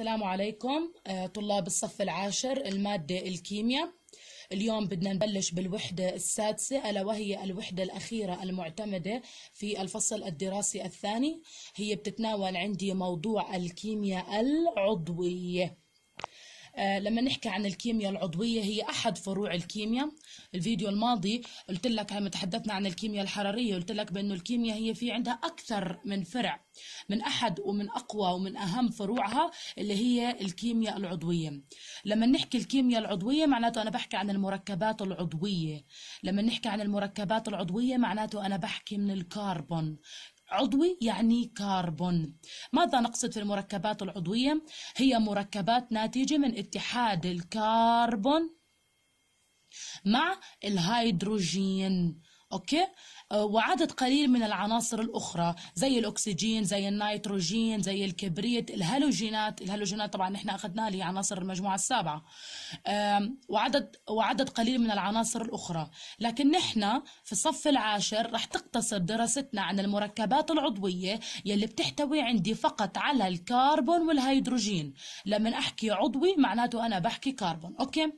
السلام عليكم آه، طلاب الصف العاشر المادة الكيمياء اليوم بدنا نبلش بالوحدة السادسة ألا وهي الوحدة الأخيرة المعتمدة في الفصل الدراسي الثاني هي بتتناول عندي موضوع الكيمياء العضوية آه، لما نحكي عن الكيمياء العضوية هي أحد فروع الكيمياء الفيديو الماضي قلت لك لما تحدثنا عن الكيمياء الحرارية قلت لك بأنه الكيمياء هي في عندها أكثر من فرع من أحد ومن أقوى ومن أهم فروعها اللي هي الكيمياء العضوية لما نحكي الكيمياء العضوية معناته أنا بحكي عن المركبات العضوية لما نحكي عن المركبات العضوية معناته أنا بحكي من الكربون عضوي يعني كربون ماذا نقصد في المركبات العضوية؟ هي مركبات ناتجة من اتحاد الكربون مع الهيدروجين اوكي أه، وعدد قليل من العناصر الاخرى زي الاكسجين زي النيتروجين زي الكبريت الهالوجينات الهالوجينات طبعا احنا اخذناها اللي هي عناصر المجموعه السابعه وعدد وعدد قليل من العناصر الاخرى لكن نحن في الصف العاشر رح تقتصر دراستنا عن المركبات العضويه يلي بتحتوي عندي فقط على الكربون والهيدروجين لما احكي عضوي معناته انا بحكي كربون اوكي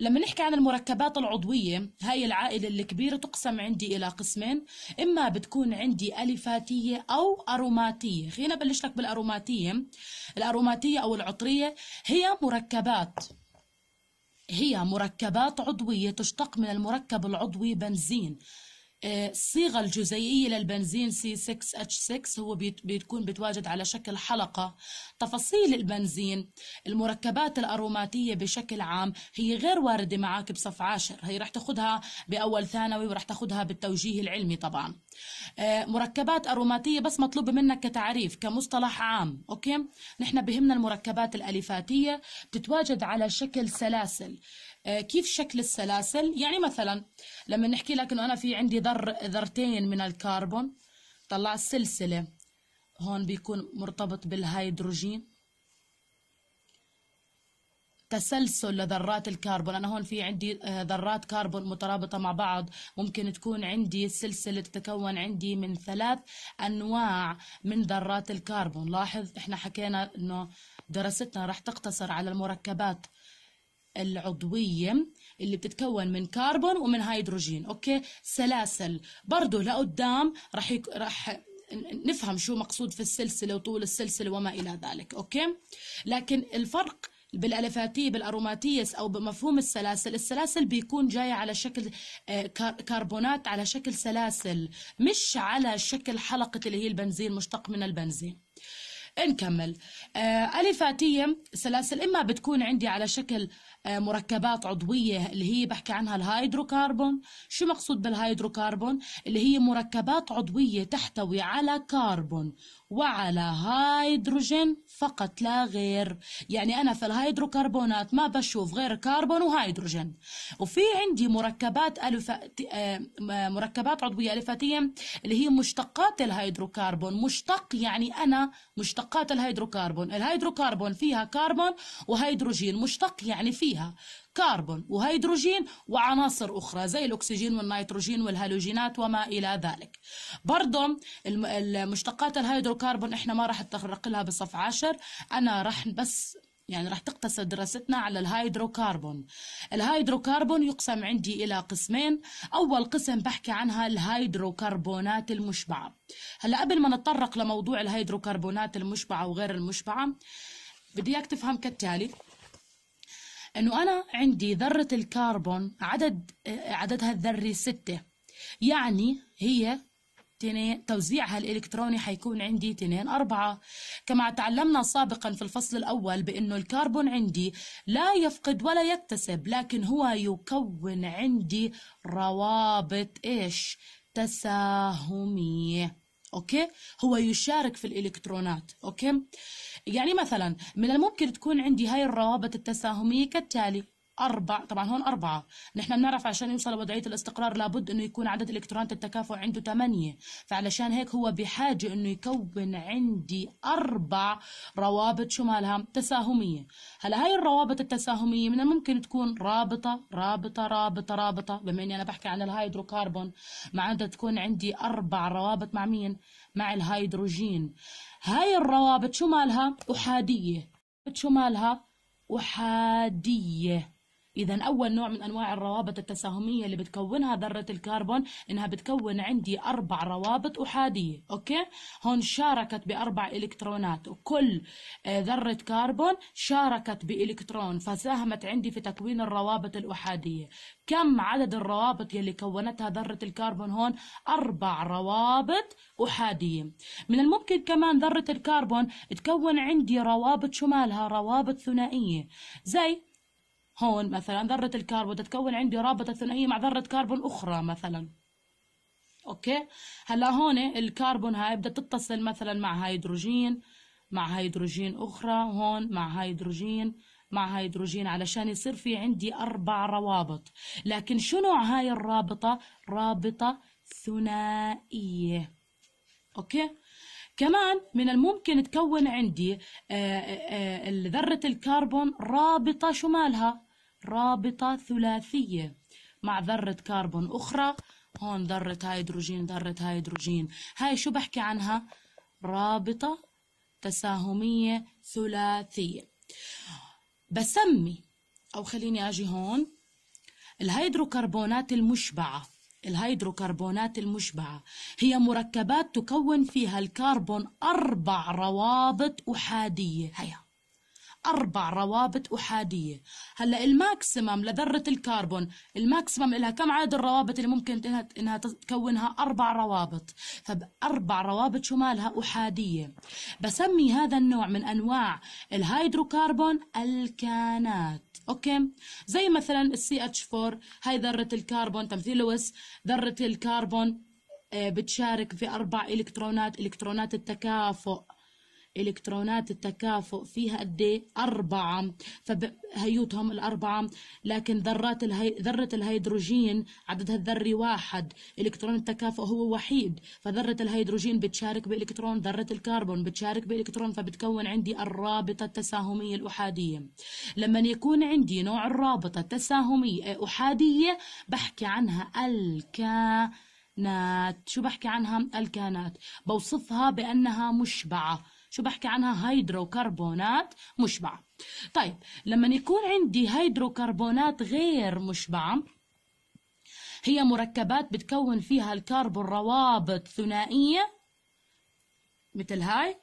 لما نحكي عن المركبات العضوية هاي العائلة الكبيرة تقسم عندي إلى قسمين إما بتكون عندي ألفاتية أو أروماتية خلينا بلش لك بالأروماتية الأروماتية أو العطرية هي مركبات هي مركبات عضوية تشتق من المركب العضوي بنزين الصيغه الجزيئيه للبنزين C6H6 هو بتكون بتواجد على شكل حلقه تفاصيل البنزين المركبات الاروماتيه بشكل عام هي غير وارده معك بصف عاشر هي رح تاخذها باول ثانوي ورح تاخذها بالتوجيه العلمي طبعا آه، مركبات اروماتيه بس مطلوبة منك كتعريف كمصطلح عام اوكي نحن بهمنا المركبات الاليفاتيه بتتواجد على شكل سلاسل آه، كيف شكل السلاسل يعني مثلا لما نحكي لك انه انا في عندي ذر ذرتين من الكربون طلع سلسله هون بيكون مرتبط بالهيدروجين تسلسل لذرات الكربون انا هون في عندي آه، ذرات كربون مترابطه مع بعض ممكن تكون عندي سلسله تتكون عندي من ثلاث انواع من ذرات الكربون لاحظ احنا حكينا انه دراستنا راح تقتصر على المركبات العضوية اللي بتتكون من كربون ومن هيدروجين أوكي سلاسل برضه لقدام رح يك... رح نفهم شو مقصود في السلسلة وطول السلسلة وما إلى ذلك أوكي لكن الفرق بالالفاتيه بالاروماتيس او بمفهوم السلاسل السلاسل بيكون جايه على شكل آه، كربونات على شكل سلاسل مش على شكل حلقه اللي هي البنزين مشتق من البنزين نكمل آه، الفاتيه سلاسل اما بتكون عندي على شكل آه، مركبات عضويه اللي هي بحكي عنها الهيدروكربون شو مقصود بالهيدروكربون اللي هي مركبات عضويه تحتوي على كربون وعلى هيدروجين فقط لا غير يعني أنا في الهيدروكربونات ما بشوف غير كربون وهيدروجين وفي عندي مركبات ألف... آه، آه، مركبات عضوية ألفاتية اللي هي مشتقات الهيدروكربون مشتق يعني أنا مشتقات الهيدروكربون الهيدروكربون فيها كربون وهيدروجين مشتق يعني فيها كربون وهيدروجين وعناصر أخرى زي الأكسجين والنيتروجين والهالوجينات وما إلى ذلك برضو المشتقات الهيدروكربون إحنا ما راح نتطرق لها بصف عشر أنا راح بس يعني راح تقتصر دراستنا على الهيدروكربون الهيدروكربون يقسم عندي إلى قسمين أول قسم بحكي عنها الهيدروكربونات المشبعة هلا قبل ما نتطرق لموضوع الهيدروكربونات المشبعة وغير المشبعة بدي اياك تفهم كالتالي انه انا عندي ذره الكربون عدد آه، عددها الذري سته يعني هي تنين توزيعها الإلكتروني حيكون عندي تنين اربعة كما تعلمنا سابقا في الفصل الأول بأنه الكربون عندي لا يفقد ولا يكتسب لكن هو يكون عندي روابط إيش تساهمية اوكي هو يشارك في الالكترونات اوكي يعني مثلا من الممكن تكون عندي هاي الروابط التساهميه كالتالي أربع طبعا هون أربعة نحن بنعرف عشان يوصل لوضعية الاستقرار لابد أنه يكون عدد إلكترونات التكافؤ عنده ثمانية فعلشان هيك هو بحاجة أنه يكون عندي أربع روابط شو مالها تساهمية هلا هاي الروابط التساهمية من الممكن تكون رابطة رابطة رابطة رابطة بما أني أنا بحكي عن الهيدروكربون معناتها تكون عندي أربع روابط مع مين؟ مع الهيدروجين هاي الروابط شو مالها؟ أحادية شو مالها؟ أحادية إذا أول نوع من أنواع الروابط التساهمية اللي بتكونها ذرة الكربون إنها بتكون عندي أربع روابط أحادية أوكي هون شاركت بأربع إلكترونات وكل آه، ذرة كربون شاركت بإلكترون فساهمت عندي في تكوين الروابط الأحادية كم عدد الروابط يلي كونتها ذرة الكربون هون أربع روابط أحادية من الممكن كمان ذرة الكربون تكون عندي روابط شمالها روابط ثنائية زي هون مثلا ذرة الكربون تتكون عندي رابطة ثنائية مع ذرة كربون أخرى مثلا أوكي هلا هون الكربون هاي بدها تتصل مثلا مع هيدروجين مع هيدروجين أخرى هون مع هيدروجين مع هيدروجين علشان يصير في عندي أربع روابط لكن شو نوع هاي الرابطة رابطة ثنائية أوكي كمان من الممكن تكون عندي آه، آه، آه، ذرة الكربون رابطة شمالها رابطة ثلاثية مع ذرة كربون أخرى هون ذرة هيدروجين ذرة هيدروجين هاي شو بحكي عنها رابطة تساهمية ثلاثية بسمي أو خليني أجي هون الهيدروكربونات المشبعة الهيدروكربونات المشبعة هي مركبات تكون فيها الكربون أربع روابط أحادية هيا أربع روابط أحادية هلا الماكسيمم لذرة الكربون الماكسيمم لها كم عدد الروابط اللي ممكن إنها, إنها تكونها أربع روابط فبأربع روابط شمالها أحادية بسمي هذا النوع من أنواع الهيدروكربون الكانات اوكي زي مثلا السي اتش 4 هاي ذره الكربون تمثيل لويس ذره الكربون آه، بتشارك في اربع الكترونات الكترونات التكافؤ الكترونات التكافؤ فيها قد ايه اربعه فهيوتهم الاربعه لكن ذرات الهي... ذره الهيدروجين عددها الذري واحد الكترون التكافؤ هو وحيد فذره الهيدروجين بتشارك بالكترون ذره الكربون بتشارك بالكترون فبتكون عندي الرابطه التساهميه الاحاديه لما يكون عندي نوع الرابطه التساهميه احاديه بحكي عنها الكا نات شو بحكي عنها الكانات بوصفها بأنها مشبعة شو بحكي عنها هيدروكربونات مشبعة طيب لما يكون عندي هيدروكربونات غير مشبعة هي مركبات بتكون فيها الكربون روابط ثنائية مثل هاي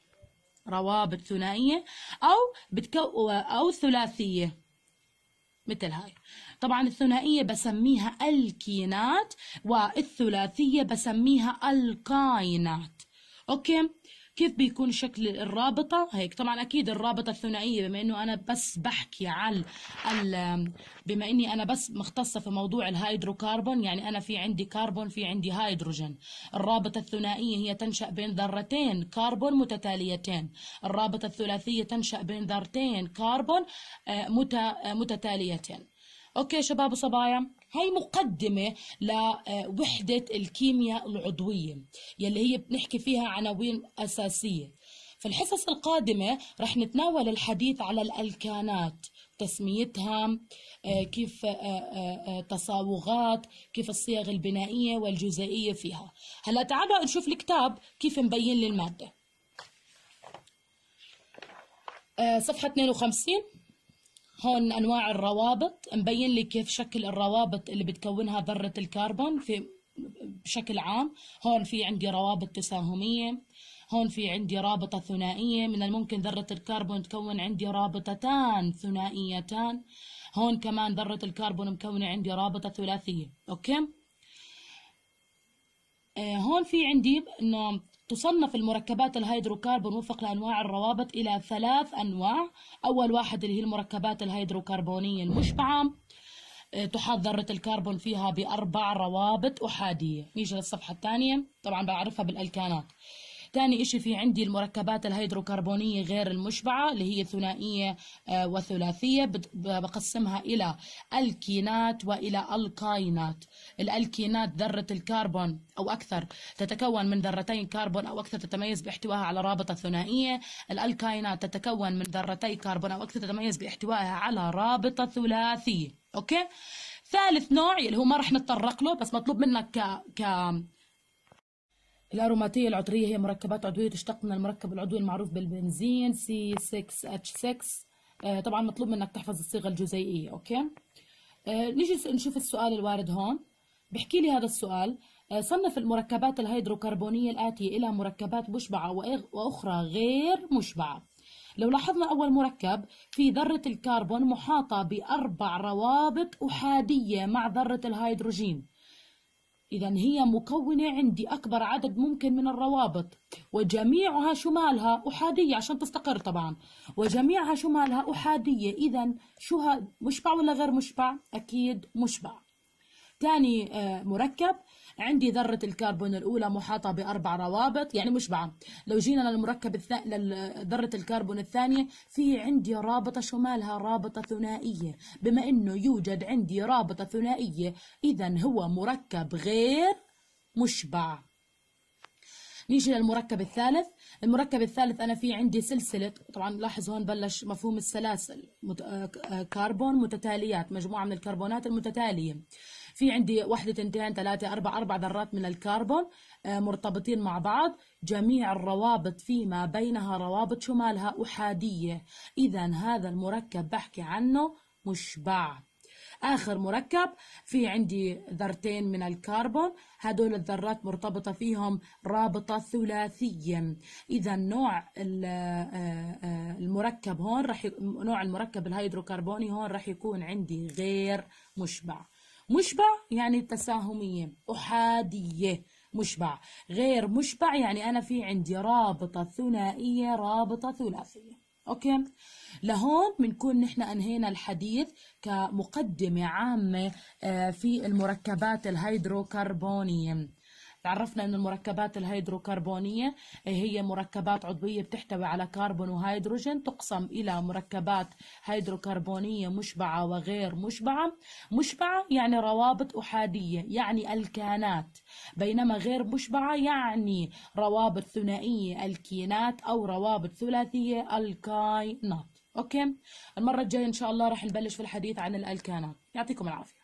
روابط ثنائية أو بتكو أو ثلاثية مثل هاي طبعا الثنائية بسميها الكينات والثلاثية بسميها الكاينات أوكي كيف بيكون شكل الرابطه هيك طبعا اكيد الرابطه الثنائيه بما انه انا بس بحكي على بما اني انا بس مختصه في موضوع الهيدروكربون يعني انا في عندي كربون في عندي هيدروجين الرابطه الثنائيه هي تنشا بين ذرتين كربون متتاليتين الرابطه الثلاثيه تنشا بين ذرتين كربون آه، آه، متتاليتين اوكي شباب وصبايا هاي مقدمة لوحدة آه، الكيمياء العضوية يلي هي بنحكي فيها عناوين أساسية في الحصص القادمة رح نتناول الحديث على الألكانات تسميتها آه، كيف آه، تصاوغات كيف الصيغ البنائية والجزائية فيها هلا تعالوا نشوف الكتاب كيف مبين للمادة صفحة 52 هون انواع الروابط مبين لي كيف شكل الروابط اللي بتكونها ذره الكربون في بشكل عام هون في عندي روابط تساهميه هون في عندي رابطه ثنائيه من الممكن ذره الكربون تكون عندي رابطتان ثنائيتان هون كمان ذره الكربون مكونه عندي رابطه ثلاثيه اوكي آه، هون في عندي انه تصنف المركبات الهيدروكربون وفق لأنواع الروابط إلى ثلاث أنواع أول واحد اللي هي المركبات الهيدروكربونية المشبعة آه، تحاط ذرة الكربون فيها بأربع روابط أحادية نيجي للصفحة الثانية طبعا بعرفها بالألكانات ثاني إشي في عندي المركبات الهيدروكربونية غير المشبعة اللي هي ثنائية آه، وثلاثية بقسمها إلى الكينات وإلى الكاينات الألكينات ذرة الكربون أو أكثر تتكون من ذرتين كربون أو أكثر تتميز باحتوائها على رابطة ثنائية الألكاينات تتكون من ذرتي كربون أو أكثر تتميز باحتوائها على رابطة ثلاثية أوكي ثالث نوع اللي هو ما رح نتطرق له بس مطلوب منك ك ك الأروماتية العطرية هي مركبات عضوية تشتق من المركب العضوي المعروف بالبنزين C6H6 آه، طبعا مطلوب منك تحفظ الصيغة الجزيئية أوكي آه، نيجي نشوف السؤال الوارد هون بحكي لي هذا السؤال آه، صنف المركبات الهيدروكربونية الآتية إلى مركبات مشبعة وأخرى غير مشبعة لو لاحظنا أول مركب في ذرة الكربون محاطة بأربع روابط أحادية مع ذرة الهيدروجين إذا هي مكونة عندي أكبر عدد ممكن من الروابط وجميعها شمالها أحادية عشان تستقر طبعا وجميعها شمالها أحادية إذا شو مشبع ولا غير مشبع؟ أكيد مشبع ثاني آه، مركب عندي ذرة الكربون الأولى محاطة بأربع روابط يعني مشبعة لو جينا للمركب الث... لذرة الكربون الثانية في عندي رابطة شمالها رابطة ثنائية بما أنه يوجد عندي رابطة ثنائية إذا هو مركب غير مشبع نيجي للمركب الثالث المركب الثالث أنا في عندي سلسلة طبعا لاحظ هون بلش مفهوم السلاسل مت... آه، آه، كربون متتاليات مجموعة من الكربونات المتتالية في عندي واحدة اثنتين ثلاثة أربعة أربع ذرات من الكربون آه، مرتبطين مع بعض جميع الروابط فيما بينها روابط شمالها أحادية إذا هذا المركب بحكي عنه مشبع آخر مركب في عندي ذرتين من الكربون هدول الذرات مرتبطة فيهم رابطة ثلاثية إذا نوع آه، آه، المركب هون رح نوع المركب الهيدروكربوني هون رح يكون عندي غير مشبع مشبع يعني تساهمية أحادية مشبع غير مشبع يعني أنا في عندي رابطة ثنائية رابطة ثلاثية أوكي لهون بنكون نحن أنهينا الحديث كمقدمة عامة آه، في المركبات الهيدروكربونية تعرفنا أن المركبات الهيدروكربونية إيه هي مركبات عضوية بتحتوي على كربون وهيدروجين تقسم إلى مركبات هيدروكربونية مشبعة وغير مشبعة مشبعة يعني روابط أحادية يعني الكانات بينما غير مشبعة يعني روابط ثنائية الكينات أو روابط ثلاثية الكاينات أوكي المرة الجاية إن شاء الله رح نبلش في الحديث عن الألكانات يعطيكم العافية